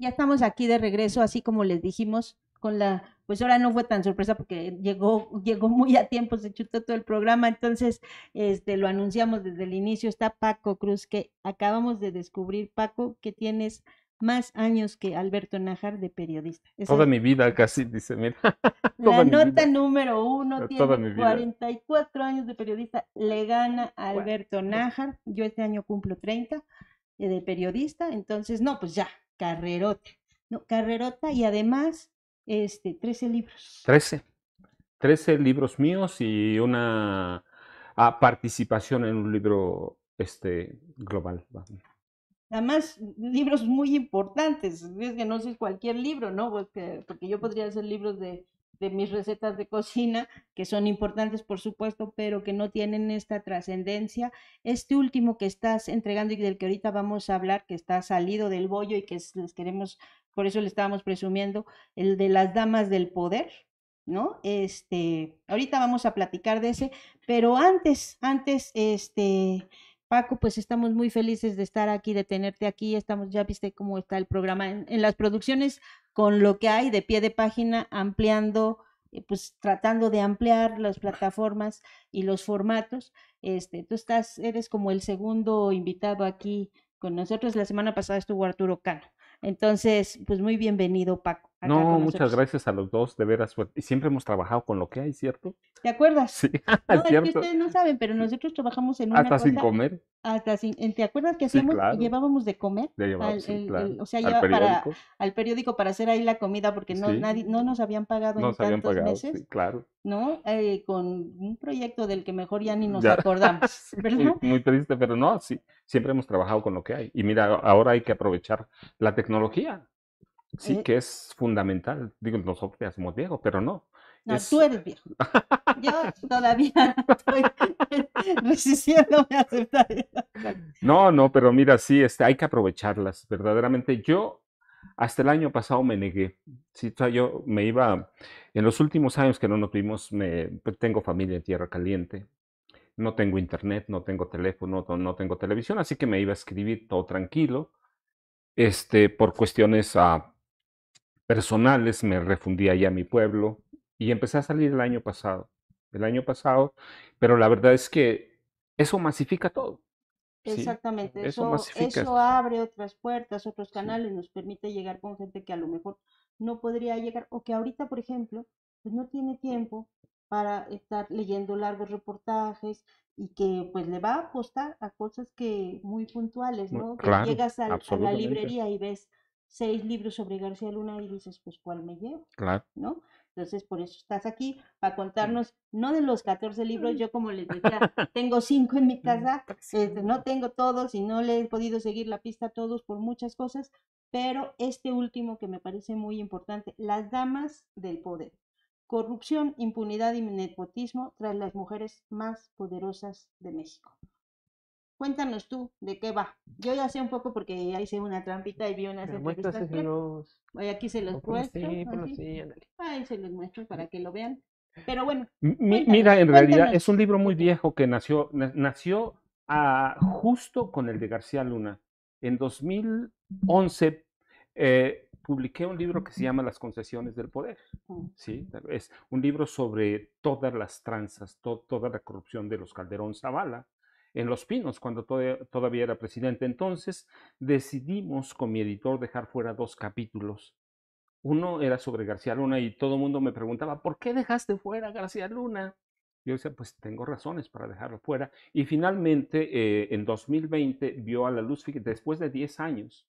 ya estamos aquí de regreso, así como les dijimos, con la, pues ahora no fue tan sorpresa porque llegó, llegó muy a tiempo, se chutó todo el programa, entonces este, lo anunciamos desde el inicio, está Paco Cruz, que acabamos de descubrir, Paco, que tienes más años que Alberto Najar de periodista. toda mi vida casi, dice, mira. La nota número uno tiene 44 años de periodista, le gana a Alberto Najar, yo este año cumplo 30 eh, de periodista, entonces no, pues ya, Carrerota. No, Carrerota y además este, 13 libros. 13. 13 libros míos y una ah, participación en un libro este, global. Además, libros muy importantes, es que no es cualquier libro, ¿no? porque yo podría hacer libros de de mis recetas de cocina, que son importantes por supuesto, pero que no tienen esta trascendencia. Este último que estás entregando y del que ahorita vamos a hablar, que está salido del bollo y que les queremos, por eso le estábamos presumiendo, el de las damas del poder, ¿no? Este, ahorita vamos a platicar de ese, pero antes, antes, este... Paco, pues estamos muy felices de estar aquí, de tenerte aquí. Estamos, ya viste cómo está el programa. En, en las producciones con lo que hay de pie de página, ampliando, eh, pues tratando de ampliar las plataformas y los formatos. Este, tú estás, eres como el segundo invitado aquí con nosotros. La semana pasada estuvo Arturo Cano. Entonces, pues muy bienvenido, Paco. No, muchas gracias a los dos, de veras. Y Siempre hemos trabajado con lo que hay, ¿cierto? ¿Te acuerdas? Sí, no, que ustedes no saben, pero nosotros trabajamos en una Hasta sin comer. Hasta sin, eh, ¿te acuerdas que llevábamos de comer? al, claro. o sea, al periódico. Para, al periódico para hacer ahí la comida, porque no, nadie, no nos habían pagado nos en habían pagado, meses. claro. ¿No? Eh, con un proyecto del que mejor ya ni nos acordamos, Muy, muy triste, pero no, sí, siempre hemos trabajado con lo que hay. Y mira, ahora hay que aprovechar la tecnología. Sí, eh que es fundamental. Digo, nosotros somos viejos, pero no. No, tú eres viejo. Yo todavía estoy a aceptar. No, no, pero mira, sí, este, hay que aprovecharlas, verdaderamente. Yo hasta el año pasado me negué. Sí, yo me iba, en los últimos años que no nos tuvimos, me, pues, tengo familia en Tierra Caliente, no tengo internet, no tengo teléfono, no, no tengo televisión, así que me iba a escribir todo tranquilo, este, por cuestiones a ah, personales, me refundí allá a mi pueblo y empecé a salir el año pasado, el año pasado, pero la verdad es que eso masifica todo. Exactamente, eso, eso, abre otras puertas, otros canales, nos permite llegar con gente que a lo mejor no podría llegar o que ahorita, por ejemplo, pues no tiene tiempo para estar leyendo largos reportajes y que pues le va a apostar a cosas que muy puntuales, ¿no? que pues llegas a la librería y ves seis libros sobre García Luna y dices, pues, ¿cuál me llevo? Claro. ¿No? Entonces, por eso estás aquí, para contarnos, no de los 14 libros, yo como les decía, tengo cinco en mi mm, casa, este, no tengo todos y no le he podido seguir la pista a todos por muchas cosas, pero este último que me parece muy importante, Las Damas del Poder. Corrupción, impunidad y nepotismo tras las mujeres más poderosas de México. Cuéntanos tú de qué va. Yo ya sé un poco porque ya hice una trampita y vi una... Aquí se los muestro. Ahí se los muestro para mm. que lo vean. Pero bueno. mira, en realidad es un libro muy viejo que nació, nació ah, justo con el de García Luna. En 2011 eh, publiqué un libro que se llama Las concesiones del poder. Oh. ¿sí? Es un libro sobre todas las tranzas, toda la corrupción de los Calderón Zavala en Los Pinos cuando todavía era presidente. Entonces decidimos con mi editor dejar fuera dos capítulos. Uno era sobre García Luna y todo el mundo me preguntaba, ¿por qué dejaste fuera a García Luna? Yo decía, pues tengo razones para dejarlo fuera. Y finalmente, eh, en 2020, vio a la luz, después de 10 años,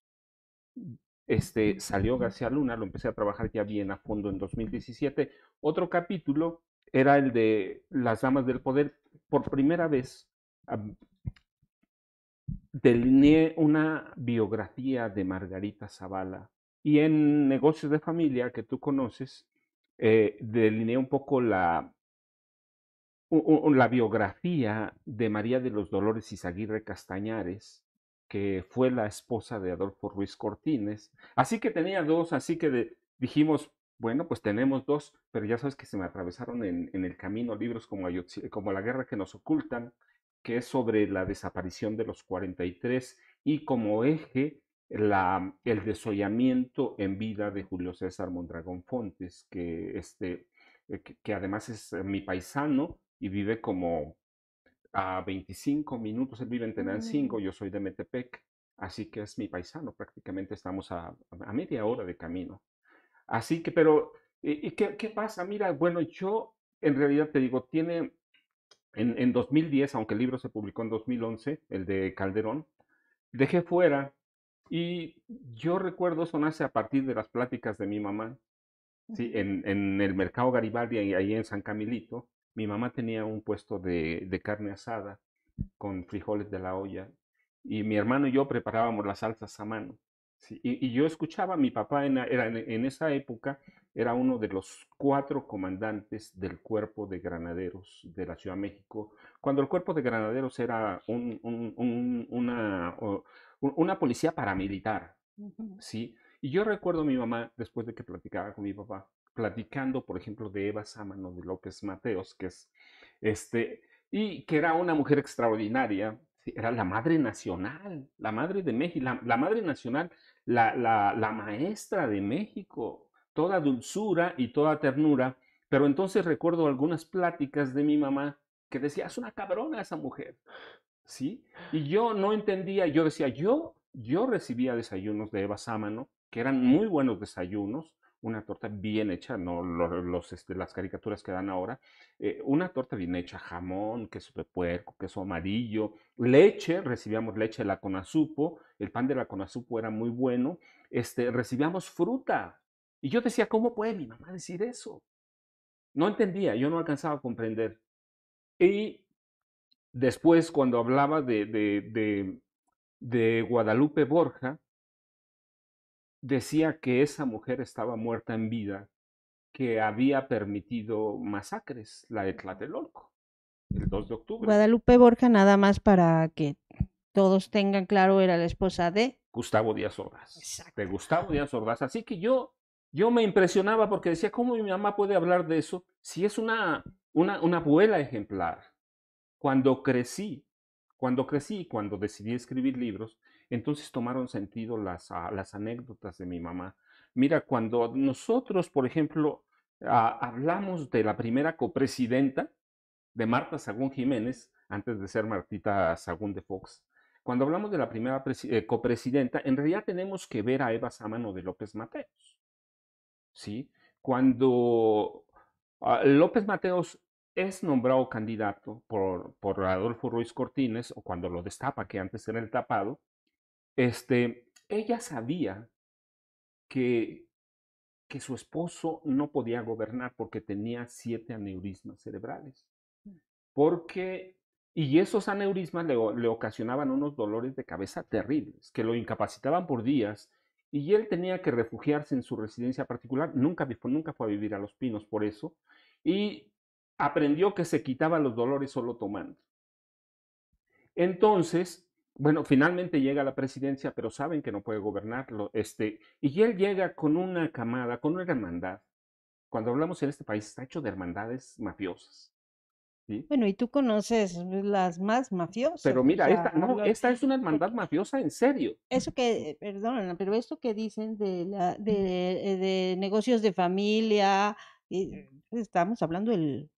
este, salió García Luna, lo empecé a trabajar ya bien a fondo en 2017. Otro capítulo era el de Las Damas del Poder. Por primera vez delineé una biografía de Margarita Zavala y en negocios de familia que tú conoces, eh, delineé un poco la, la biografía de María de los Dolores Izaguirre Castañares, que fue la esposa de Adolfo Ruiz Cortines. Así que tenía dos, así que dijimos, bueno, pues tenemos dos, pero ya sabes que se me atravesaron en, el camino libros como, como La Guerra que nos ocultan, que es sobre la desaparición de los 43 y como eje la, el desollamiento en vida de Julio César Mondragón Fontes, que, este, eh, que, además es eh, mi paisano y vive como a 25 minutos, él vive en Tenancingo, mm. yo soy de Metepec, así que es mi paisano, prácticamente estamos a, media hora de camino. Así que, pero, eh, ¿y, qué, qué pasa? Mira, bueno, yo en realidad te digo, tiene en, en 2010, aunque el libro se publicó en 2011, el de Calderón, dejé fuera y yo recuerdo eso nace a partir de las pláticas de mi mamá, sí, en, el mercado Garibaldi, ahí en San Camilito, mi mamá tenía un puesto de, carne asada con frijoles de la olla y mi hermano y yo preparábamos las salsas a mano. y, yo escuchaba, a mi papá era en, esa época era uno de los cuatro comandantes del Cuerpo de Granaderos de la Ciudad de México, cuando el Cuerpo de Granaderos era una, policía paramilitar. ¿sí? Y yo recuerdo a mi mamá, después de que platicaba con mi papá, platicando, por ejemplo, de Eva Sámano de López Mateos, que es este, y que era una mujer extraordinaria, era la madre nacional, la madre de México, la, madre nacional, la, maestra de México, toda dulzura y toda ternura, pero entonces recuerdo algunas pláticas de mi mamá que decía, es una cabrona esa mujer, ¿sí? Y yo no entendía, yo decía, yo, yo recibía desayunos de Eva Sámano, que eran muy buenos desayunos, una torta bien hecha, no los, este, las caricaturas que dan ahora, eh, una torta bien hecha, jamón, queso de puerco, queso amarillo, leche, recibíamos leche de la Conazupo, el pan de la Conazupo era muy bueno, este, recibíamos fruta, y yo decía, ¿cómo puede mi mamá decir eso? No entendía, yo no alcanzaba a comprender. Y después, cuando hablaba de, de, de, Guadalupe Borja, decía que esa mujer estaba muerta en vida, que había permitido masacres, la de Tlatelolco, el 2 de octubre. Guadalupe Borja, nada más para que todos tengan claro, era la esposa de... Gustavo Díaz Ordaz. De Gustavo Díaz Ordaz. Así que yo yo me impresionaba porque decía, ¿cómo mi mamá puede hablar de eso si es una, una, abuela ejemplar? Cuando crecí, cuando crecí, cuando decidí escribir libros, entonces tomaron sentido ah, las, anécdotas de mi mamá. Mira, cuando nosotros, por ejemplo, ah, hablamos de la primera copresidenta de Marta Sagún Jiménez, antes de ser Martita Sagún de Fox, cuando hablamos de la primera eh, copresidenta, en realidad tenemos que ver a Eva Sámano de López Mateos. ¿sí? Cuando ah, López Mateos es nombrado candidato por, por, Adolfo Ruiz Cortines, o cuando lo destapa, que antes era el tapado, este, ella sabía que, que su esposo no podía gobernar porque tenía siete aneurismas cerebrales. Mm. Porque, y esos aneurismas le, le ocasionaban unos dolores de cabeza terribles, que lo incapacitaban por días y él tenía que refugiarse en su residencia particular, nunca, nunca fue a vivir a Los Pinos por eso, y aprendió que se quitaba los dolores solo tomando. Entonces, bueno, finalmente llega a la presidencia, pero saben que no puede gobernarlo, este, y él llega con una camada, con una hermandad. Cuando hablamos en este país, está hecho de hermandades mafiosas. Bueno, y tú conoces las más mafiosas. Pero mira, esta, no, esta es una hermandad mafiosa en serio. Eso que, eh, perdón, pero esto que dicen de, la, de, eh, de negocios de familia, estamos hablando del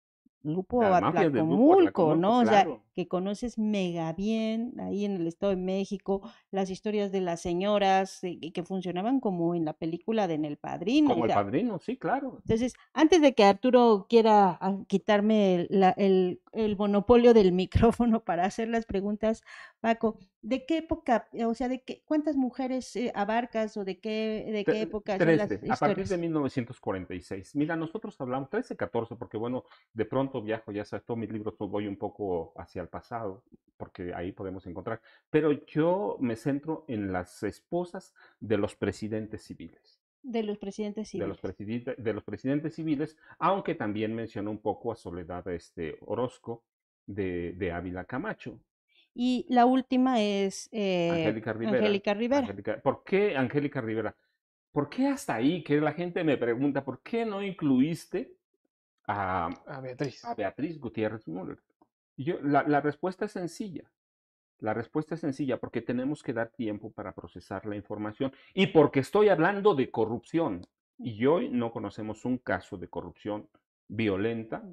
grupo Atlacomulco, ¿no? O sea, que conoces mega bien ahí en el Estado de México, las historias de las señoras eh, que funcionaban como en la película de En el Padrino. Como el Padrino, sí, claro. Entonces, antes de que Arturo quiera ah, quitarme el monopolio del micrófono para hacer las preguntas, Paco, ¿De qué época, eh, o sea, de qué, cuántas mujeres eh, abarcas o de qué, de qué época? a partir de 1946. Mira, nosotros hablamos 13, 14, porque bueno, de pronto viajo, ya sabes, todos mis libros pues, voy un poco hacia el pasado, porque ahí podemos encontrar. Pero yo me centro en las esposas de los presidentes civiles. De los presidentes civiles. De los, de los presidentes civiles, aunque también menciono un poco a Soledad este, Orozco de, de Ávila Camacho, y la última es eh, Angélica Rivera. ¿Por qué Angélica Rivera? ¿Por qué hasta ahí? Que la gente me pregunta, ¿por qué no incluiste a, Beatriz. Beatriz Gutiérrez Muller? yo, la, respuesta es sencilla. La respuesta es sencilla, porque tenemos que dar tiempo para procesar la información y porque estoy hablando de corrupción. Y hoy no conocemos un caso de corrupción violenta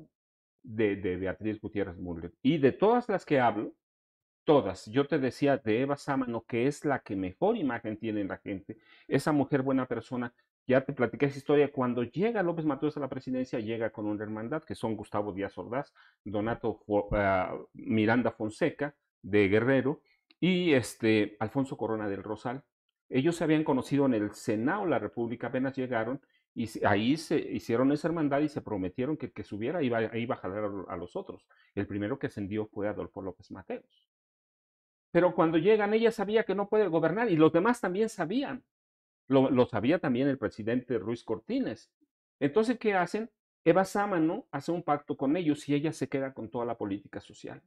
de, Beatriz Gutiérrez Muller. Y de todas las que hablo, todas. Yo te decía de Eva Sámano, que es la que mejor imagen tiene en la gente. Esa mujer buena persona, ya te platicé esa historia. Cuando llega López Mateos a la presidencia, llega con una hermandad, que son Gustavo Díaz Ordaz, Donato ah, Miranda Fonseca, de Guerrero, y este Alfonso Corona del Rosal. Ellos se habían conocido en el Senado la República, apenas llegaron, y ahí se hicieron esa hermandad y se prometieron que el que subiera iba, iba a jalar a los otros. El primero que ascendió fue Adolfo López Mateos. Pero cuando llegan, ella sabía que no puede gobernar y los demás también sabían. Lo, sabía también el presidente Ruiz Cortines. Entonces, ¿qué hacen? Eva Sámano hace un pacto con ellos y ella se queda con toda la política social.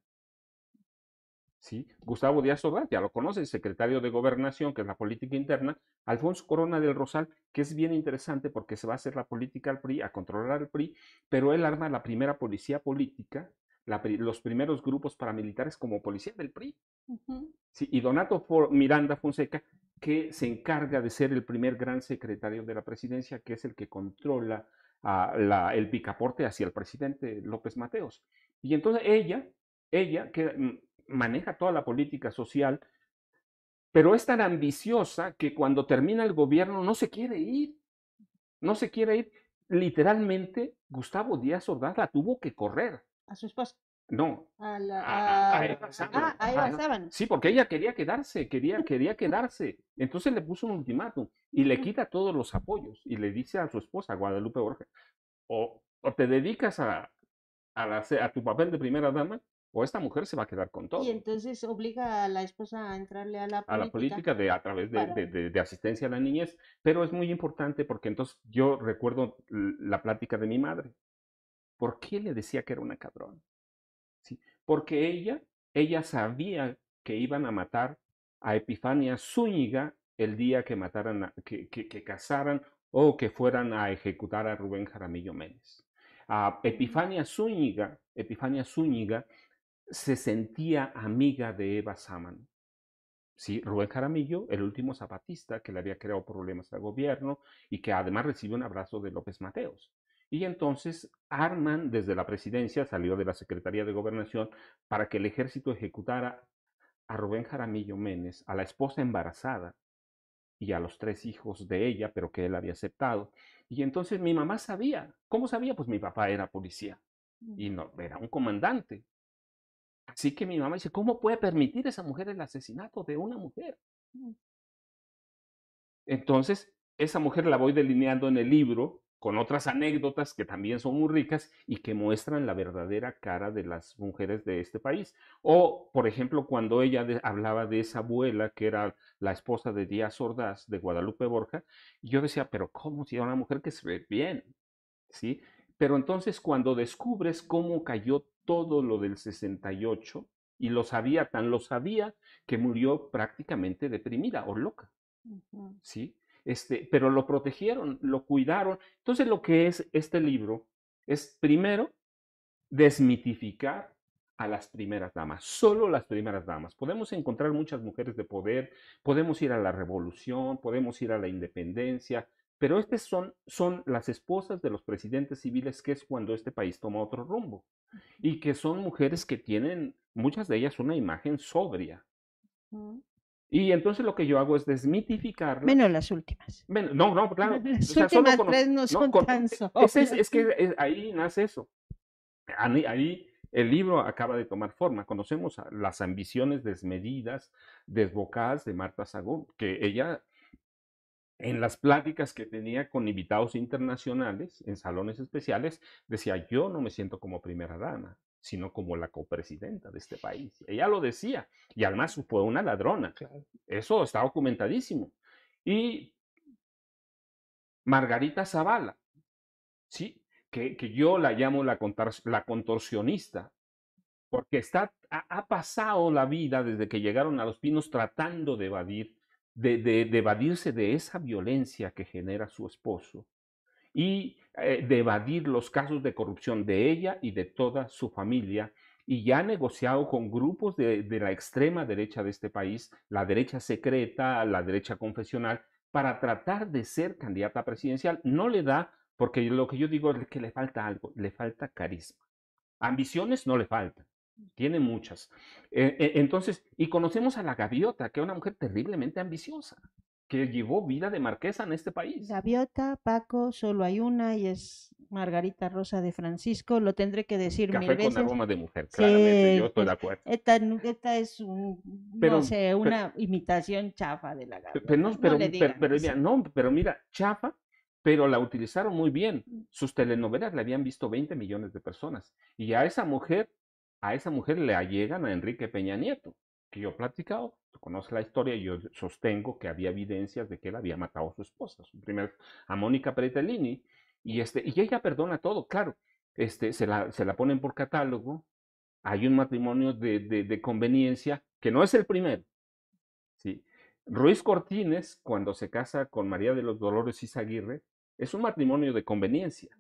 ¿Sí? Gustavo Díaz Ordaz, ya lo el secretario de Gobernación, que es la política interna, Alfonso Corona del Rosal, que es bien interesante porque se va a hacer la política al PRI, a controlar al PRI, pero él arma la primera policía política los primeros grupos paramilitares como policía del PRI. y Donato Miranda Fonseca, que se encarga de ser el primer gran secretario de la presidencia, que es el que controla el picaporte hacia el presidente López Mateos. Y entonces ella, ella que mm, maneja toda la política social, pero es tan ambiciosa que cuando termina el gobierno no se quiere ir, no se quiere ir. Literalmente, Gustavo Díaz Ordaz la tuvo que correr ¿A su esposa? No. A, la, Sí, porque ella quería quedarse, quería, quería quedarse. Entonces le puso un ultimátum y le quita todos los apoyos y le dice a su esposa, Guadalupe Borja o, o te dedicas a, a tu papel de primera dama o esta mujer se va a quedar con todo. Y entonces obliga a la esposa a entrarle a la política. A la política de, a través de, de, asistencia a la niñez, pero es muy importante porque entonces yo recuerdo la plática de mi madre. ¿Por qué le decía que era una cabrona? ¿Sí? Porque ella, ella sabía que iban a matar a Epifania Zúñiga el día que mataran, que, que, cazaran o que fueran a ejecutar a Rubén Jaramillo Méndez. A Epifania Zúñiga, Epifania Zúñiga se sentía amiga de Eva Saman. Sí, Rubén Jaramillo, el último zapatista que le había creado problemas al gobierno y que además recibió un abrazo de López Mateos. Y entonces arman desde la presidencia, salió de la Secretaría de Gobernación, para que el ejército ejecutara a Rubén Jaramillo Menes, a la esposa embarazada y a los tres hijos de ella, pero que él había aceptado. Y entonces mi mamá sabía. ¿Cómo sabía? Pues mi papá era policía y mm. no, era un comandante. Así que mi mamá dice, ¿cómo puede permitir esa mujer el asesinato de una mujer? Mm. Entonces, esa mujer la voy delineando en el libro con otras anécdotas que también son muy ricas y que muestran la verdadera cara de las mujeres de este país. O, por ejemplo, cuando ella hablaba de esa abuela que era la esposa de Díaz Ordaz, de Guadalupe Borja, yo decía, pero ¿cómo si era una mujer que se ve bien? ¿Sí? Pero entonces cuando descubres cómo cayó todo lo del 68, y lo sabía, tan lo sabía, que murió prácticamente deprimida o loca. ¿Sí? Este, pero lo protegieron, lo cuidaron. Entonces lo que es este libro es primero desmitificar a las primeras damas, solo las primeras damas. Podemos encontrar muchas mujeres de poder, podemos ir a la revolución, podemos ir a la independencia, pero estas son, son las esposas de los presidentes civiles, que es cuando este país toma otro rumbo, y que son mujeres que tienen, muchas de ellas, una imagen sobria. Y entonces lo que yo hago es desmitificar. Menos las últimas. no, no, claro. Las últimas tres no son tan e, es, es, que ahí nace eso. Ahí, el libro acaba de tomar forma. Conocemos las ambiciones desmedidas, desbocadas de Marta Sagón, que ella en las pláticas que tenía con invitados internacionales en salones especiales decía, yo no me siento como primera dama, sino como la copresidenta de este país. Ella lo decía, y además fue una ladrona. Eso está documentadísimo. Y Margarita Zavala, ¿sí? que, yo la llamo la, contorsionista, porque está, ha, pasado la vida desde que llegaron a Los Pinos tratando de evadir, de evadirse de esa violencia que genera su esposo y eh, de evadir los casos de corrupción de ella y de toda su familia. Y ya ha negociado con grupos de, la extrema derecha de este país, la derecha secreta, la derecha confesional, para tratar de ser candidata presidencial. No le da, porque lo que yo digo es que le falta algo, le falta carisma. Ambiciones no le faltan, tiene muchas. Eh, eh, entonces, y conocemos a la gaviota, que es una mujer terriblemente ambiciosa que llevó vida de marquesa en este país. Gaviota, Paco, solo hay una y es Margarita Rosa de Francisco, lo tendré que decir mil veces. con aroma de mujer, claramente, yo estoy de acuerdo. Esta, esta es no sé, una imitación chafa de la gaviota. Pero, no, pero, pero mira, chafa, pero la utilizaron muy bien. Sus telenovelas la habían visto 20 millones de personas. Y a esa mujer, a esa mujer le allegan a Enrique Peña Nieto que yo he platicado, conoce la historia, y yo sostengo que había evidencias de que él había matado a su esposa, su primer, a Mónica Pretellini, y, este, y ella perdona todo, claro, este, se, la, ponen por catálogo, hay un matrimonio de, conveniencia que no es el primero. ¿sí? Ruiz Cortines, cuando se casa con María de los Dolores Izaguirre, es un matrimonio de conveniencia.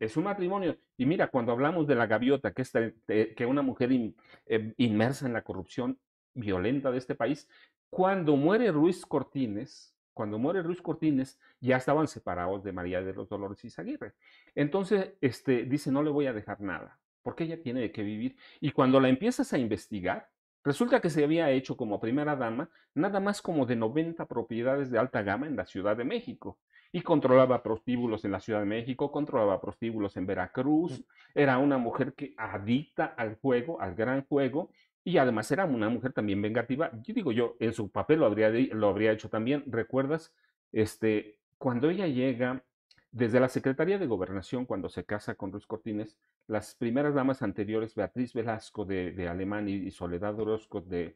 Es un matrimonio. Y mira, cuando hablamos de la gaviota, que es eh, que una mujer em, inmersa en la corrupción violenta de este país, cuando muere Ruiz Cortines, cuando muere Ruiz Cortines, ya estaban separados de María de los Dolores y Zaguirre. Entonces, este, dice, no le voy a dejar nada, porque ella tiene que vivir. Y cuando la empiezas a investigar, Resulta que se había hecho como primera dama nada más como de 90 propiedades de alta gama en la Ciudad de México. Y controlaba prostíbulos en la Ciudad de México, controlaba prostíbulos en Veracruz. Mm. Era una mujer que adicta al juego, al gran juego. Y además era una mujer también vengativa. Yo digo yo, en su papel lo habría, lo habría hecho también. ¿Recuerdas? Este, cuando ella llega desde la Secretaría de Gobernación, cuando se casa con Ruiz Cortines, las primeras damas anteriores, Beatriz Velasco de, Alemán y, Soledad Orozco de,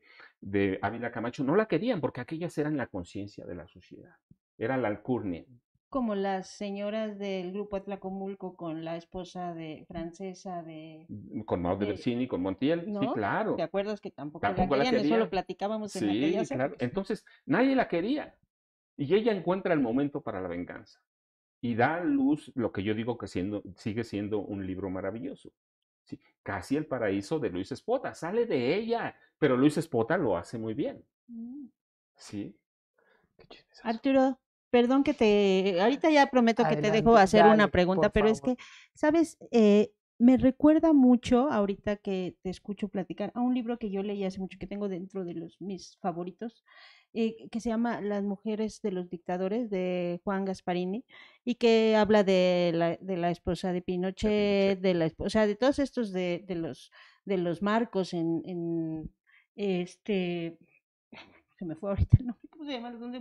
Ávila Camacho, no la querían porque aquellas eran la conciencia de la sociedad, era la alcurnia. Como las señoras del grupo Atlacomulco con la esposa de francesa de... Mm, con Maud de eh, Bersini, con Montiel, sí, claro. ¿Te acuerdas que tampoco, la querían? Eso lo platicábamos en sí, claro. Entonces, nadie la quería. Y ella encuentra el momento para la venganza y da luz lo que yo digo que siendo, sigue siendo un libro maravilloso. ¿sí? Casi el paraíso de Luis Espota, sale de ella, pero Luis Espota lo hace muy bien. Mm. ¿Sí? Arturo, perdón que te, ahorita ya prometo que te dejo hacer una pregunta, pero es que, ¿sabes? Eh, me recuerda mucho, ahorita que te escucho platicar, a un libro que yo leí hace mucho, que tengo dentro de los, mis favoritos, eh, que se llama Las mujeres de los dictadores, de Juan Gasparini, y que habla de la, de la esposa de Pinochet, de, la esposa, de todos estos de, los, de los marcos en, este, se me fue ahorita ¿no? ¿cómo se llama? dónde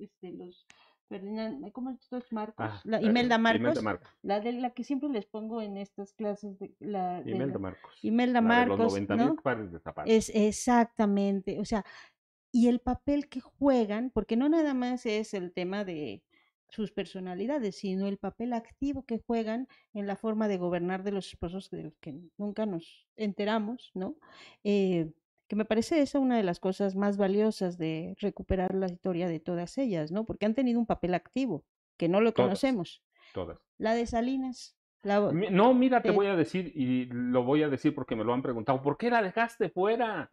este, los Ferdinand, ¿cómo es Marcos? Ah, la, Imelda Marcos. Marcos. La de la que siempre les pongo en estas clases de la Imelda Marcos. De Es exactamente, o sea, y el papel que juegan, porque no nada más es el tema de sus personalidades, sino el papel activo que juegan en la forma de gobernar de los esposos de los que nunca nos enteramos, ¿no? Eh, me parece esa una de las cosas más valiosas de recuperar la historia de todas ellas, ¿no? Porque han tenido un papel activo, que no lo conocemos. Todas. La de Salinas. No, mira, te voy a decir, y lo voy a decir porque me lo han preguntado, ¿por qué la dejaste fuera?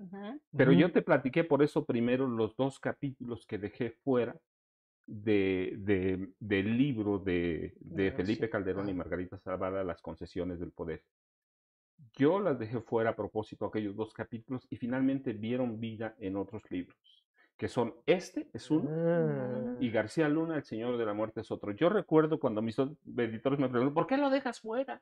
Pero yo te platiqué por eso primero los dos capítulos que dejé fuera de, de del libro de, Felipe Calderón y Margarita Salvada, Las concesiones del poder. Yo las dejé fuera a propósito aquellos dos capítulos y finalmente vieron vida en otros libros, que son este es uno y ah. García Luna, El Señor de la Muerte es otro. Yo recuerdo cuando mis editores me preguntaron, ¿por qué lo dejas fuera?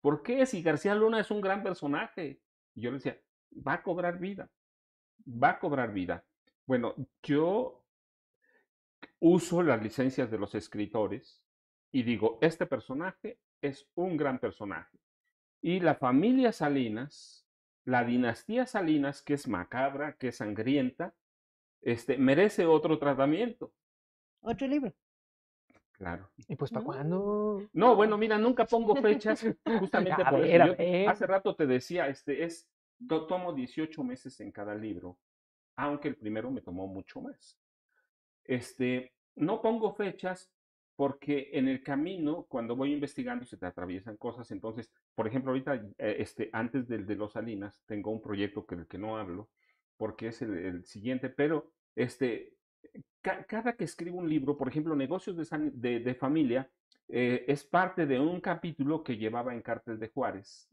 ¿Por qué si García Luna es un gran personaje? Y yo les decía, va a cobrar vida, va a cobrar vida. Bueno, yo uso las licencias de los escritores y digo, este personaje es un gran personaje y la familia Salinas, la dinastía Salinas, que es macabra, que es sangrienta, este, merece otro tratamiento. Otro libro. Claro. ¿Y pues para cuando? cuándo? No, bueno, mira, nunca pongo fechas justamente hace rato te decía, este es tomo 18 meses en cada libro, aunque el primero me tomó mucho más. Este, no pongo fechas porque en el camino, cuando voy investigando, se te atraviesan cosas. Entonces, por ejemplo, ahorita, eh, este, antes del de los Salinas, tengo un proyecto que, del que no hablo, porque es el, siguiente, pero este, cada que escribo un libro, por ejemplo, Negocios de, de, Familia, eh, es parte de un capítulo que llevaba en Cártel de Juárez.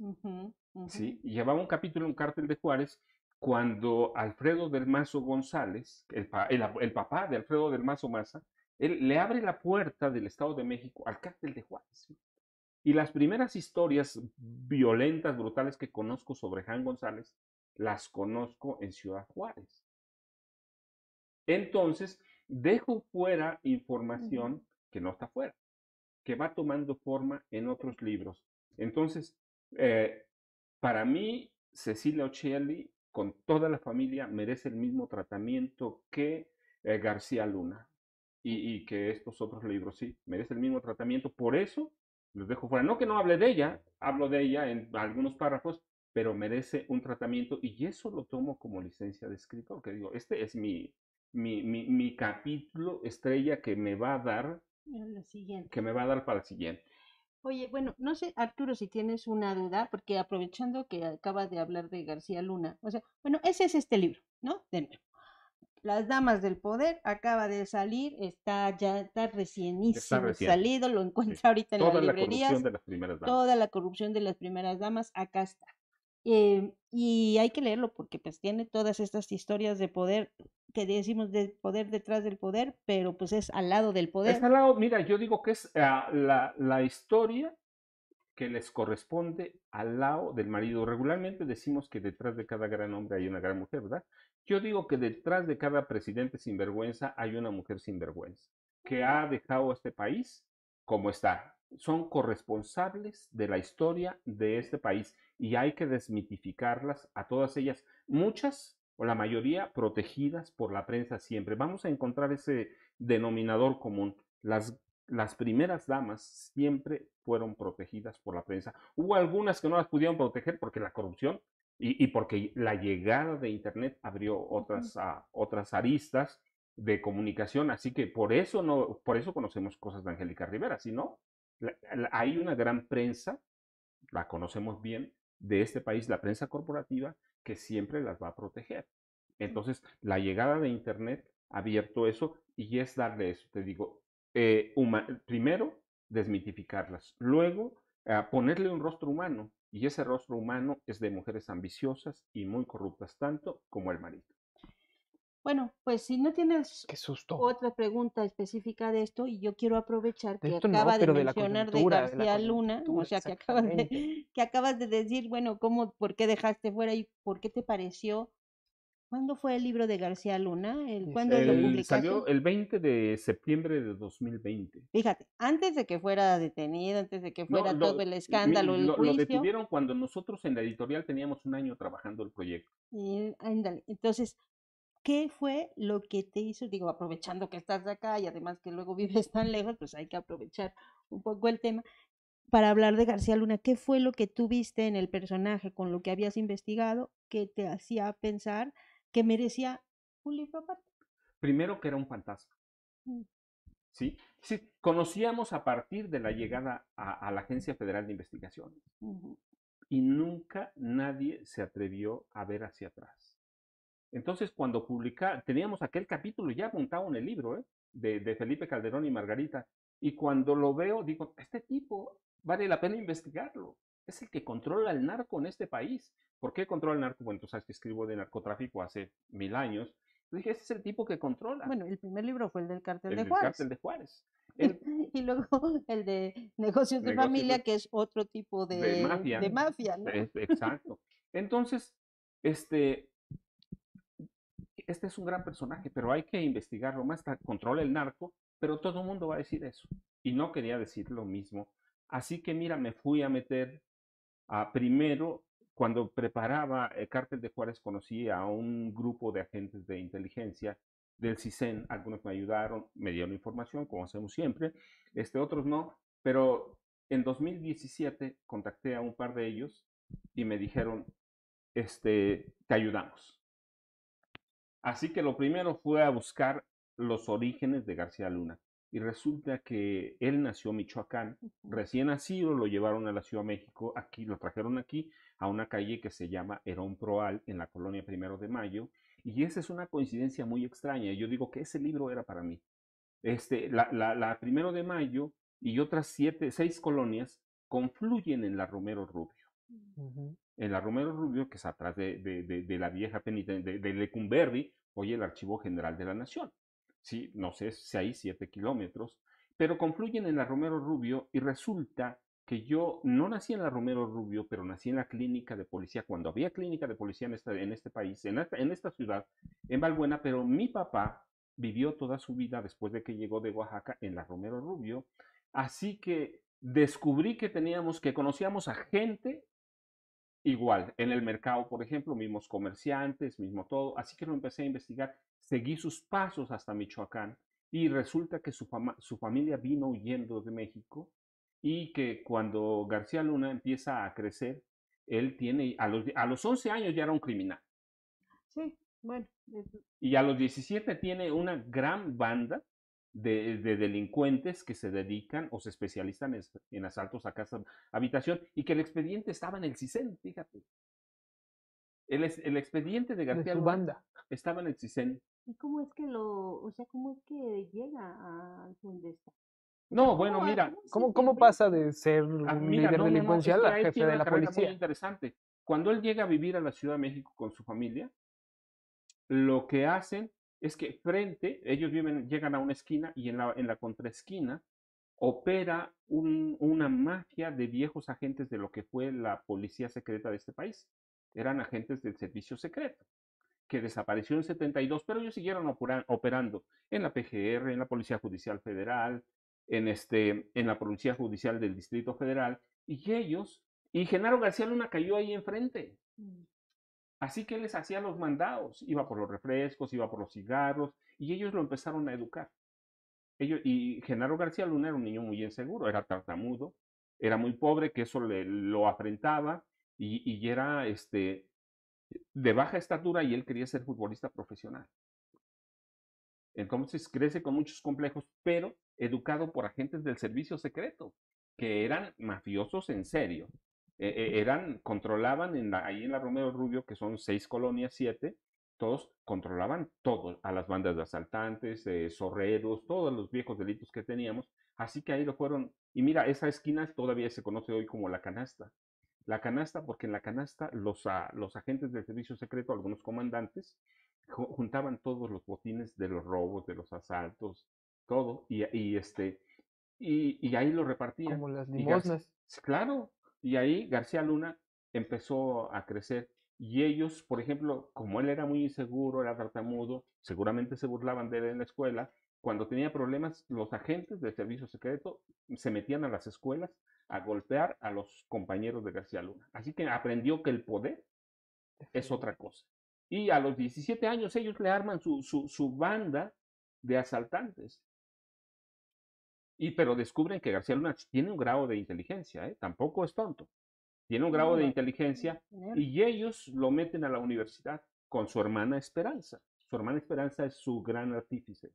¿sí? llevaba un capítulo en Cártel de Juárez cuando Alfredo del Mazo González, el, el, el papá de Alfredo del Mazo Maza, él le abre la puerta del Estado de México al cártel de Juárez. Y las primeras historias violentas, brutales que conozco sobre Juan González, las conozco en Ciudad Juárez. Entonces, dejo fuera información que no está fuera, que va tomando forma en otros libros. Entonces, eh, para mí, Cecilia Ocelli, con toda la familia, merece el mismo tratamiento que eh, García Luna y, que estos otros libros. Sí, merecen el mismo tratamiento. Por eso los dejo fuera. No que no hable de ella, hablo de ella en algunos párrafos, pero merece un tratamiento y eso lo tomo como licencia de escritor, que digo, este es mi, mi, mi, capítulo estrella que me va a dar. Que me va a dar para el siguiente. Oye, bueno, no sé, Arturo, si tienes una duda, porque aprovechando que acaba de hablar de García Luna, o sea, bueno, ese es este libro, ¿no? De las Damas del Poder acaba de salir, está ya está recién salido, lo encuentra ahorita en toda las librerías. La corrupción de las primeras damas. Toda la corrupción de las primeras damas, acá está. Eh, y hay que leerlo porque pues tiene todas estas historias de poder que decimos de poder detrás del poder, pero pues es al lado del poder. Es al lado, mira, yo digo que es ah, la, la historia que les corresponde al lado del marido. Regularmente decimos que detrás de cada gran hombre hay una gran mujer, ¿verdad? Yo digo que detrás de cada presidente sinvergüenza hay una mujer sinvergüenza que ha dejado este país como está. Son corresponsables de la historia de este país y hay que desmitificarlas a todas ellas. Muchas o la mayoría protegidas por la prensa siempre. Vamos a encontrar ese denominador común. Las, las primeras damas siempre fueron protegidas por la prensa. Hubo algunas que no las pudieron proteger porque la corrupción y, porque la llegada de Internet abrió otras, ah, otras aristas de comunicación, así que por eso, no, por eso conocemos cosas de Angélica Rivera, si no, hay una gran prensa, la conocemos bien, de este país, la prensa corporativa, que siempre las va a proteger. Entonces, la llegada de Internet ha abierto eso y es darle eso, te digo, eh, primero desmitificarlas, luego ah, ponerle un rostro humano, y ese rostro humano es de mujeres ambiciosas y muy corruptas, tanto como el marido. Bueno, pues si no tienes otra pregunta específica de esto, y yo quiero aprovechar que acaba de mencionar de, García Luna, o sea, que acabas de, que acabas de decir, bueno, cómo, por qué dejaste fuera y por qué te pareció ¿Cuándo fue el libro de García Luna? ¿Cuándo lo publicaste? Salió el 20 de septiembre de 2020. Fíjate, antes de que fuera detenido, antes de que fuera todo el escándalo, el lo, juicio. Lo detuvieron cuando nosotros en la editorial teníamos un año trabajando el proyecto. entonces, ¿qué fue lo que te hizo? Digo, aprovechando que estás acá y además que luego vives tan lejos, pues hay que aprovechar un poco el tema. Para hablar de García Luna, ¿qué fue lo que tuviste en el personaje, con lo que habías investigado, que te hacía pensar que merecía un libro aparte. Primero que era un fantasma. Mm. ¿Sí? sí, conocíamos a partir de la llegada a, la Agencia Federal de Investigaciones. Y nunca nadie se atrevió a ver hacia atrás. Entonces, cuando publica, teníamos aquel capítulo ya apuntado en el libro, ¿eh? de, Felipe Calderón y Margarita, y cuando lo veo, digo, este tipo vale la pena investigarlo es el que controla el narco en este país. ¿Por qué controla el narco? Bueno, tú sabes que escribo de narcotráfico hace mil años. dije, ese es el tipo que controla. Bueno, el primer libro fue el del Cártel de Juárez. Cártel de Juárez. y luego el de negocios de familia, que es otro tipo de, mafia. exacto. Entonces, este, este es un gran personaje, pero hay que investigarlo más. Controla el narco, pero todo el mundo va a decir eso. Y no quería decir lo mismo. Así que mira, me fui a meter Ah, primero, cuando preparaba el eh, Cártel de Juárez, conocí a un grupo de agentes de inteligencia del CISEN, algunos me ayudaron, me dieron información, como hacemos siempre, este, otros no, pero en 2017 contacté a un par de ellos y me dijeron, este, te ayudamos. Así que lo primero fue a buscar los orígenes de García Luna y resulta que él nació en Michoacán, recién nacido lo llevaron a la Ciudad de México, aquí lo trajeron aquí a una calle que se llama Herón Proal en la colonia Primero de Mayo y esa es una coincidencia muy extraña. Yo digo que ese libro era para mí. Este, la, Primero de Mayo y otras siete, seis colonias confluyen en la Romero Rubio. En la Romero Rubio, que es atrás de, la vieja penitencia, de, Lecumberri, hoy el Archivo General de la Nación sí, no sé, si hay siete kilómetros, pero confluyen en la Romero Rubio y resulta que yo no nací en la Romero Rubio, pero nací en la clínica de policía, cuando había clínica de policía en, este país, en esta, en esta ciudad, en Valbuena, pero mi papá vivió toda su vida después de que llegó de Oaxaca en la Romero Rubio, así que descubrí que teníamos, que conocíamos a gente igual, en el mercado, por ejemplo, mismos comerciantes, mismo todo, así que lo empecé a investigar Seguí sus pasos hasta Michoacán y resulta que su, su familia vino huyendo de México y que cuando García Luna empieza a crecer, él tiene, a los, a los 11 años ya era un criminal. Sí, bueno. Y a los 17 tiene una gran banda de, delincuentes que se dedican o se especializan en, asaltos a casa, habitación, y que el expediente estaba en el CISEN, fíjate. El, expediente de García estaba en el CISEN. ¿Y cómo es que lo, o sea, cómo es que llega a No, bueno, mira, ¿cómo, cómo pasa de ser ah, un líder delincuencial a jefe de la policía? interesante. Cuando él llega a vivir a la Ciudad de México con su familia, lo que hacen es que frente, ellos viven, llegan a una esquina y en la, en la contraesquina opera una mafia de viejos agentes de lo que fue la policía secreta de este país eran agentes del servicio secreto, que desapareció en 72, pero ellos siguieron operando en la PGR, en la Policía Judicial Federal, en, este, en la Policía Judicial del Distrito Federal, y ellos, y Genaro García Luna cayó ahí enfrente. Mm. Así que les hacía los mandados, iba por los refrescos, iba por los cigarros, y ellos lo empezaron a educar. Ellos, y Genaro García Luna era un niño muy inseguro, era tartamudo, era muy pobre, que eso le, lo afrentaba, y, era este, de baja estatura y él quería ser futbolista profesional. Entonces crece con muchos complejos, pero educado por agentes del servicio secreto, que eran mafiosos en serio. E, e, eran, controlaban en la, ahí en la Romero Rubio, que son seis colonias, siete, todos controlaban todos, a las bandas de asaltantes, eh, zorreros, todos los viejos delitos que teníamos. Así que ahí lo fueron. Y mira, esa esquina todavía se conoce hoy como la canasta la canasta, porque en la canasta los, los agentes del servicio secreto, algunos comandantes, juntaban todos los botines de los robos, de los asaltos, todo, y, y este, y, y, ahí lo repartían. Como las limosnas. claro, y ahí García Luna empezó a crecer. Y ellos, por ejemplo, como él era muy inseguro, era tartamudo, seguramente se burlaban de él en la escuela. Cuando tenía problemas, los agentes del servicio secreto se metían a las escuelas a golpear a los compañeros de García Luna. Así que aprendió que el poder es otra cosa. Y a los 17 años ellos le arman su, banda de asaltantes. Y pero descubren que García Luna tiene un grado de inteligencia, ¿eh? tampoco es tonto. Tiene un grado de inteligencia y ellos lo meten a la universidad con su hermana Esperanza. Su hermana Esperanza es su gran artífice.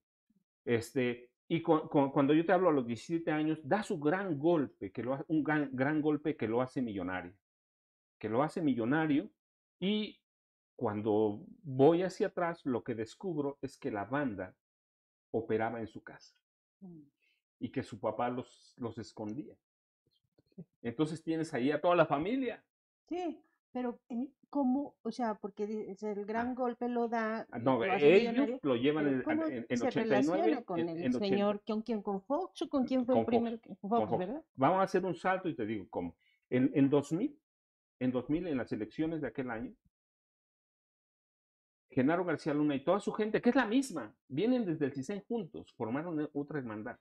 Este, y cuando yo te hablo a los 17 años, da su gran golpe, que lo, un gran, gran golpe que lo hace millonario. Que lo hace millonario y cuando voy hacia atrás, lo que descubro es que la banda operaba en su casa mm. y que su papá los, los escondía. Entonces tienes ahí a toda la familia. Sí. Pero, eh, ¿cómo? O sea, porque el ah. gran golpe lo da. Ah, no, ellos lo llevan en, en, 89, con en, el señor, ¿con quién? ¿Con Fox o con eh, quién fue con el ¿verdad? Vamos a hacer un salto y te digo cómo. En, en 2000, en 2000, en las elecciones de aquel año, Genaro García Luna y toda su gente, que es la misma, vienen desde el CISEN juntos, formaron e, otra hermandad,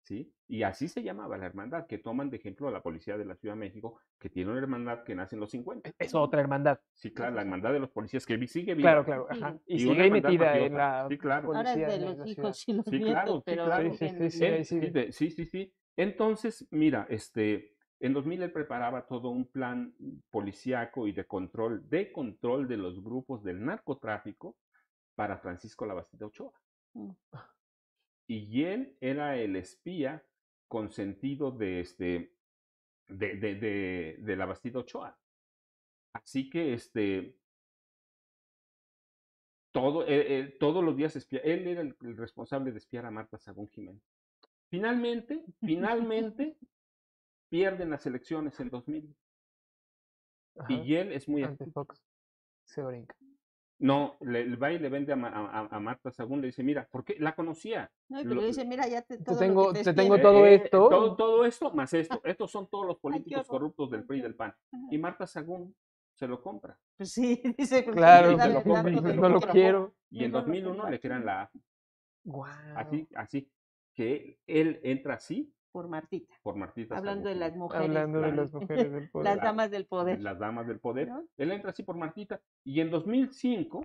¿sí? Y así se llamaba la hermandad, que toman de ejemplo a la policía de la Ciudad de México, que tiene una hermandad que nace en los 50. E, es otra hermandad. Sí, claro, la hermandad de los policías que sigue viviendo. Claro, claro, Y, sigue metida en la sí, claro. Ahora es de los hijos sí, claro, sí, claro. sí, sí, sí. Entonces, mira, este, en 2000 él preparaba todo un plan policíaco y de control, de control de los grupos del narcotráfico para Francisco Labastida Ochoa. Mm. Y él era el espía consentido de, este, de, de, de, Labastida Ochoa. Así que este, todo, eh, eh, todos los días espía, él era el, responsable de espiar a Marta Sagún Jiménez. Finalmente, finalmente, pierden las elecciones en 2000. Y él es muy se brinca. No, le, le va y le vende a, Marta Sagún, le dice, mira, porque la conocía. No, pero pues le dice, mira, ya te, tengo, tengo todo eh, esto. Todo, esto más esto. Estos son todos los políticos corruptos del PRI y del PAN. Y Marta Sagún se lo compra. Pues sí, dice, pues claro, lo no, no lo quiero. Y en 2001 le crean la Así, así que él entra así por Martita. Por Martita. Hablando de las mujeres. Hablando de las mujeres del poder. las damas del poder. Las damas del poder. Él entra así por Martita. Y en 2005,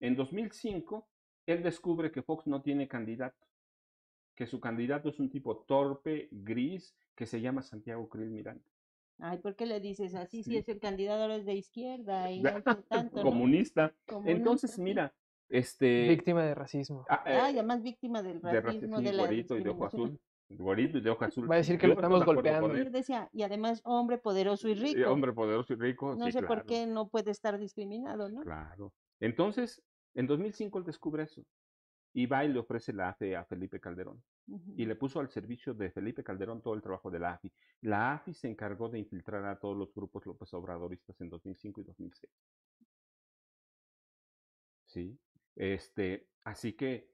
en 2005, él descubre que Fox no tiene candidato. Que su candidato es un tipo torpe, gris, que se llama Santiago Krill Miranda. Ay, ¿por qué le dices así? Si es el candidato ahora es de izquierda y no tanto, ¿no? Comunista. Entonces, mira, este... Víctima de racismo. Ah, eh, además víctima del racismo. De racismo, y de ojo azul de Va a decir que lo estamos golpeando. y además, hombre poderoso y eh, rico. hombre poderoso y rico. No sé por qué no puede estar discriminado, ¿no? Claro. Entonces, en 2005 él descubre eso. Y va y le ofrece la AFE a Felipe Calderón. Y le puso al servicio de Felipe Calderón todo el trabajo de la AFI. E. La AFI e se encargó de infiltrar a todos los grupos López Obradoristas en 2005 y 2006. ¿Sí? Este, así que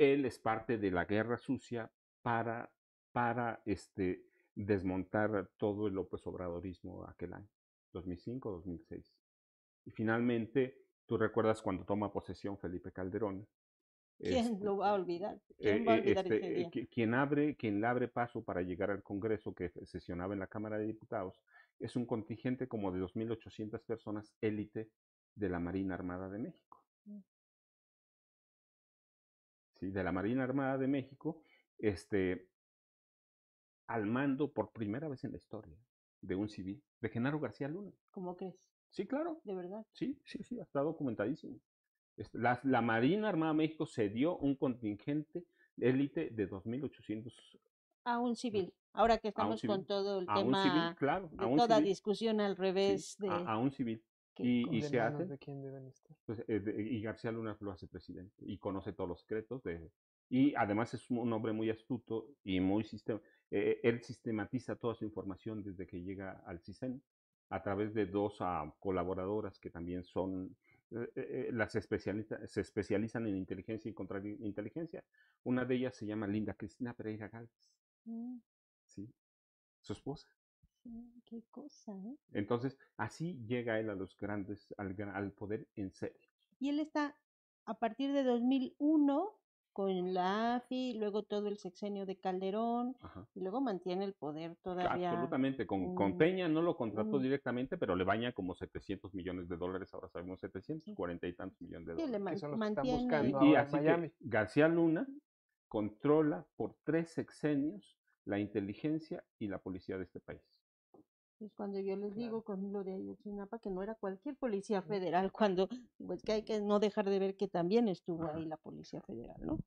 él es parte de la guerra sucia para, para este, desmontar todo el López Obradorismo aquel año, 2005-2006. Y finalmente, tú recuerdas cuando toma posesión Felipe Calderón. ¿Quién este, lo va a olvidar? ¿Quién abre, quien le abre paso para llegar al Congreso que sesionaba en la Cámara de Diputados es un contingente como de 2.800 personas élite de la Marina Armada de México. Mm de la Marina Armada de México, este, al mando por primera vez en la historia de un civil, de Genaro García Luna. ¿Cómo crees? Sí, claro. ¿De verdad? Sí, sí, sí, está documentadísimo. Este, la, la Marina Armada de México cedió un contingente élite de 2.800. A un civil. Ahora que estamos con todo el tema, civil, claro, toda discusión al revés. de... a un civil y, se hace. Pues, eh, y García Luna lo hace presidente y conoce todos los secretos. De, y además es un hombre muy astuto y muy sistema. Eh, él sistematiza toda su información desde que llega al CISEN a través de dos ah, colaboradoras que también son eh, las especialistas se especializan en inteligencia y contrainteligencia. Una de ellas se llama Linda Cristina Pereira Gálvez. Mm. ¿Sí? Su esposa qué cosa, ¿eh? Entonces, así llega él a los grandes, al, poder en serio. Y él está a partir de 2001 con la AFI, luego todo el sexenio de Calderón, y luego mantiene el poder todavía. Absolutamente, con, Peña no lo contrató directamente, pero le baña como 700 millones de dólares, ahora sabemos 740 y tantos millones de dólares. mantiene. y, así García Luna controla por tres sexenios la inteligencia y la policía de este país. Es pues, cuando yo les digo con lo de Ayotzinapa que no era cualquier policía federal, cuando pues que hay que no dejar de ver que también estuvo ahí la policía federal, ¿no?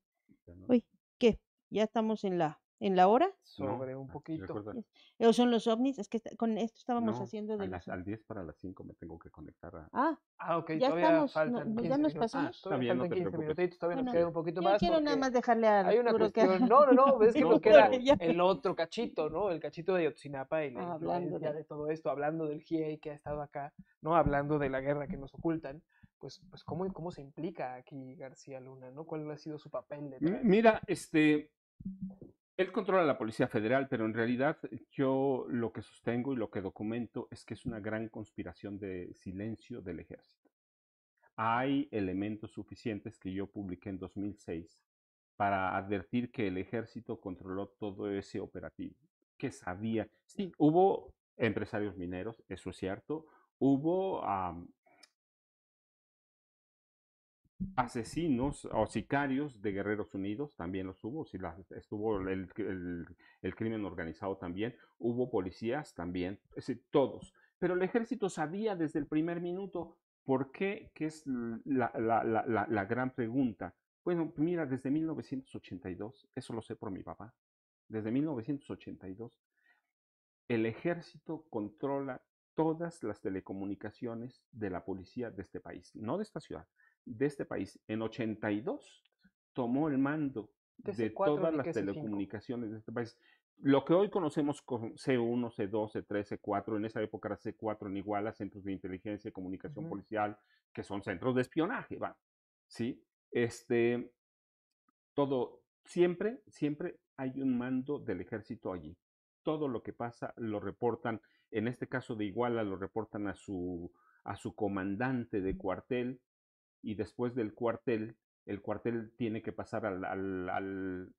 Uy, ¿qué? Ya estamos en la en la hora. Sobre un ah, poquito. Eh, ¿O son los ovnis? Es que con esto estábamos haciendo de... las, al 10 para las 5 me tengo que conectar a... Ah, ah ok, ya todavía estamos, faltan pues, ah, no, ¿Ya nos pasamos? Ah, todavía no 15 minutitos, todavía nos queda un poquito yo más. quiero nada más dejarle a... Hay una que... no, no, no, es que nos queda el otro cachito, ¿no? El cachito de Yotzinapa y la ah, de... de todo esto, hablando del GIEI e que ha estado acá, ¿no? Hablando de la guerra que nos ocultan. Pues, pues cómo, cómo se implica aquí García Luna, ¿no? ¿Cuál ha sido su papel? Mira, este, él controla la Policía Federal, pero en realidad eh, yo lo que sostengo y lo que documento es que es una gran conspiración de silencio del ejército. Hay elementos suficientes que yo publiqué en 2006 para advertir que el ejército controló todo ese operativo, que sabía. Sí, hubo empresarios mineros, eso es cierto. Hubo asesinos o sicarios de Guerreros Unidos, también los hubo, si estuvo el, crimen organizado también, hubo policías también, todos. Pero el ejército sabía desde el primer minuto por qué, que es la, la, la gran pregunta. Bueno, mira, desde 1982, eso lo sé por mi papá, desde 1982, el ejército controla todas las telecomunicaciones de la policía de este país, no de esta ciudad, de este país en 82 tomó el mando de todas las telecomunicaciones de este país. Lo que hoy conocemos como C1, C2, C3, C4, en esa época era C4 en Iguala, centros de inteligencia y comunicación policial, que son centros de espionaje, va. ¿Sí? Este, todo, siempre, siempre hay un mando del ejército allí. Todo lo que pasa lo reportan, en este caso de Iguala, lo reportan a su, a su comandante de cuartel, y después del cuartel, el cuartel tiene que pasar al, al,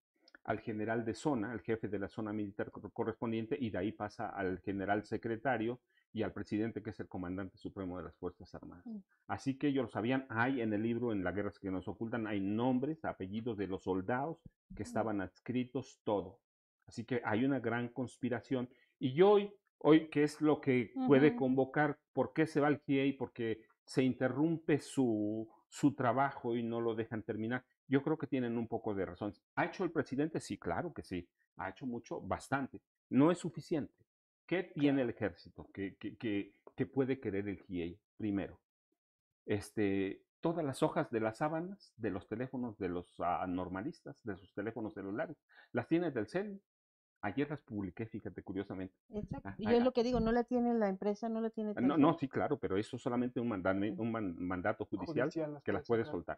al, general de zona, al jefe de la zona militar correspondiente, y de ahí pasa al general secretario, y al presidente, que es el comandante supremo de las Fuerzas Armadas. Mm. Así que ellos lo sabían, hay en el libro, en las guerras que nos ocultan, hay nombres, apellidos de los soldados que estaban adscritos, todo. Así que hay una gran conspiración. Y hoy, hoy ¿qué es lo que puede convocar? ¿Por qué se va al GIEI? Porque se interrumpe su, su trabajo y no lo dejan terminar. Yo creo que tienen un poco de razón. ¿Ha hecho el presidente? Sí, claro que sí. Ha hecho mucho, bastante. No es suficiente. ¿Qué tiene el ejército que, que, puede querer el GIEI? Primero, este, todas las hojas de las sábanas, de los teléfonos de los anormalistas, ah, de sus teléfonos celulares, las tiene del CEL, Ayer las publiqué, fíjate, curiosamente. Ah, y yo es lo que digo, no la tiene la empresa, no la tiene... Ah, no, no, sí, claro, pero eso es solamente un, un mandato judicial, que las puede soltar.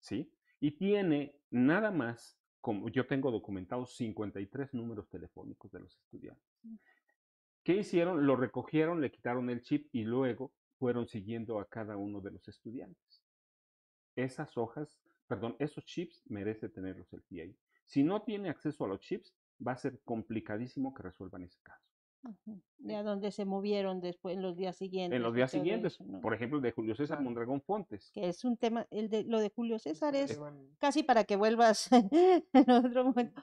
¿Sí? Y tiene nada más, como yo tengo documentados 53 números telefónicos de los estudiantes. Mm. ¿Qué hicieron? Lo recogieron, le quitaron el chip y luego fueron siguiendo a cada uno de los estudiantes. Esas hojas, perdón, esos chips merece tenerlos el PI. Si no tiene acceso a los chips, va a ser complicadísimo que resuelvan ese caso. De a dónde se movieron después en los días siguientes. En los días siguientes, por ejemplo, de Julio César Mondragón Fontes. Que es un tema, el de, lo de Julio César es casi para que vuelvas en otro momento.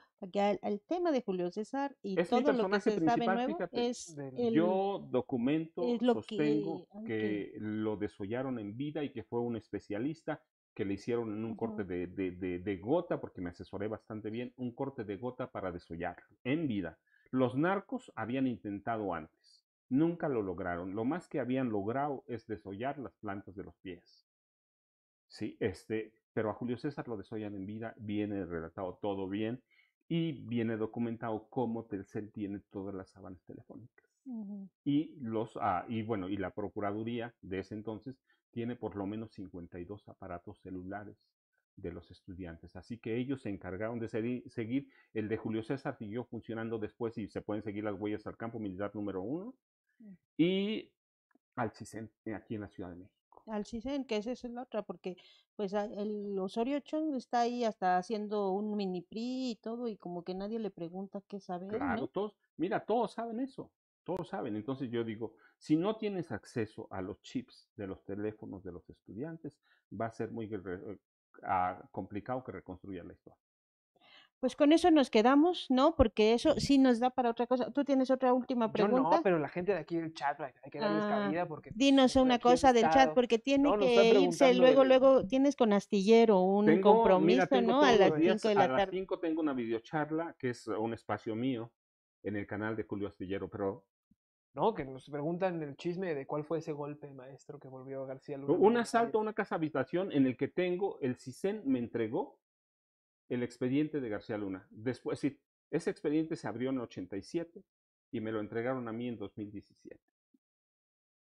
el tema de Julio César y todo lo que se sabe nuevo es yo documento, sostengo que, lo desollaron en vida y que fue un especialista que le hicieron en un corte de, gota, porque me asesoré bastante bien, un corte de gota para desollar en vida. Los narcos habían intentado antes, nunca lo lograron. Lo más que habían logrado es desollar las plantas de los pies. Sí, este, pero a Julio César lo desollan en vida, viene relatado todo bien y viene documentado cómo Telcel tiene todas las sabanas telefónicas. Y los ah, y bueno, y la Procuraduría de ese entonces tiene por lo menos 52 aparatos celulares de los estudiantes. Así que ellos se encargaron de seguir, el de Julio César siguió funcionando después y se pueden seguir las huellas al campo militar número uno mm. y al CISEN eh, aquí en la Ciudad de México. Al que esa es la otra, porque pues el Osorio Chong está ahí hasta haciendo un mini PRI y todo y como que nadie le pregunta qué sabe. Claro, todos, mira, todos saben eso. Todos saben. Entonces yo digo, si no tienes acceso a los chips de los teléfonos de los estudiantes, va a ser muy eh, ah, complicado que reconstruya la historia. Pues con eso nos quedamos, ¿no? Porque eso sí nos da para otra cosa. ¿Tú tienes otra última pregunta? Yo no, pero la gente de aquí el chat hay que darles ah, cabida porque... Pues, dinos una cosa del chat porque tiene que irse luego, luego tienes con Astillero un compromiso, ¿no? A las 5 de la tarde. A las 5 tengo una videocharla que es un espacio mío en el canal de Julio Astillero, pero ¿no? Que nos preguntan el chisme de cuál fue ese golpe maestro que volvió a García Luna. Un este, asalto a una casa habitación en el que tengo, el CISEN me entregó el expediente de García Luna. Después, ese expediente se abrió en 87 y me lo entregaron a mí en 2017.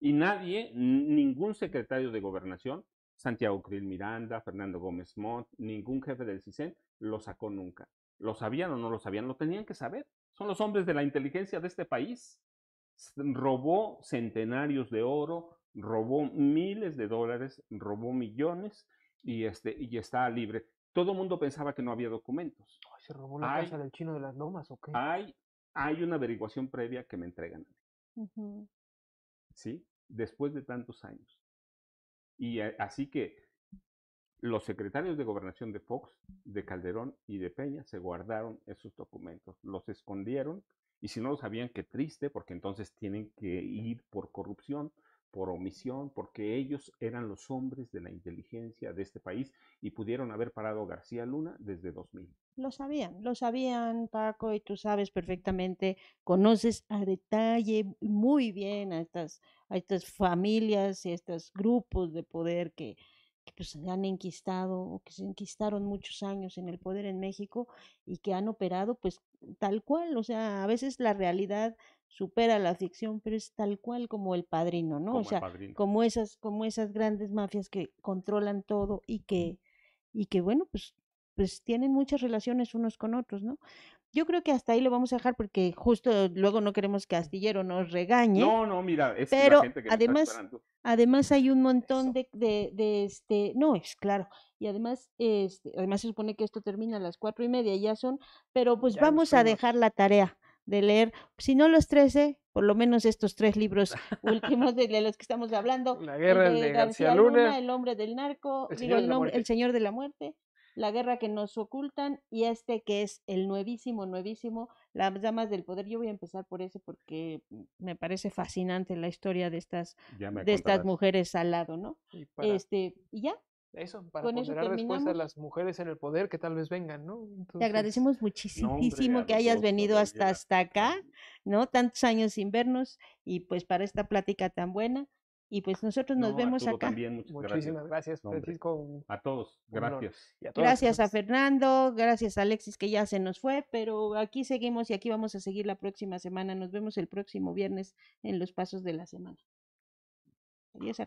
Y nadie, ningún secretario de gobernación, Santiago Cril Miranda, Fernando Gómez Mont, ningún jefe del CISEN lo sacó nunca. Lo sabían o no lo sabían, lo tenían que saber. Son los hombres de la inteligencia de este país robó centenarios de oro, robó miles de dólares, robó millones y, este, y está libre. Todo el mundo pensaba que no había documentos. Ay, ¿Se robó la casa del chino de las lomas o qué? Hay, hay una averiguación previa que me entregan a mí. ¿Sí? Después de tantos años. Y así que los secretarios de gobernación de Fox, de Calderón y de Peña se guardaron esos documentos, los escondieron y si no lo sabían, qué triste, porque entonces tienen que ir por corrupción, por omisión, porque ellos eran los hombres de la inteligencia de este país y pudieron haber parado García Luna desde 2000. Lo sabían, lo sabían, Paco, y tú sabes perfectamente, conoces a detalle muy bien a estas, a estas familias y a estos grupos de poder que, que pues, han enquistado o que se enquistaron muchos años en el poder en México y que han operado pues tal cual, o sea, a veces la realidad supera la ficción, pero es tal cual como el padrino, ¿no? o sea, como esas, como esas grandes mafias que controlan todo y que, y que bueno, pues, pues tienen muchas relaciones unos con otros, ¿no? yo creo que hasta ahí lo vamos a dejar porque justo luego no queremos que Astillero nos regañe. No, no, mira, es pero la gente que además, además hay un montón de, de, este, no es claro, y además, este, además se supone que esto termina a las cuatro y media, ya son, pero pues vamos a dejar la tarea de leer, si no los trece, por lo menos estos tres libros últimos de, los que estamos hablando. La guerra de, García, Luna, El hombre del narco, el señor de la muerte la guerra que nos ocultan y este que es el nuevísimo, nuevísimo, Las llamas del Poder. Yo voy a empezar por ese porque mm, me parece fascinante la historia de estas, de estas mujeres al lado, ¿no? Y este, y ya, eso, para Con eso después a las mujeres en el poder que tal vez vengan, ¿no? Te agradecemos muchísimo que hayas venido hasta, hasta acá, ¿no? Tantos años sin vernos y pues para esta plática tan buena. Y pues nosotros nos vemos acá. También, Muchísimas gracias, Francisco. A todos, gracias. Gracias a Fernando, gracias a Alexis que ya se nos fue, pero aquí seguimos y aquí vamos a seguir la próxima semana. Nos vemos el próximo viernes en los pasos de la semana. Adiós,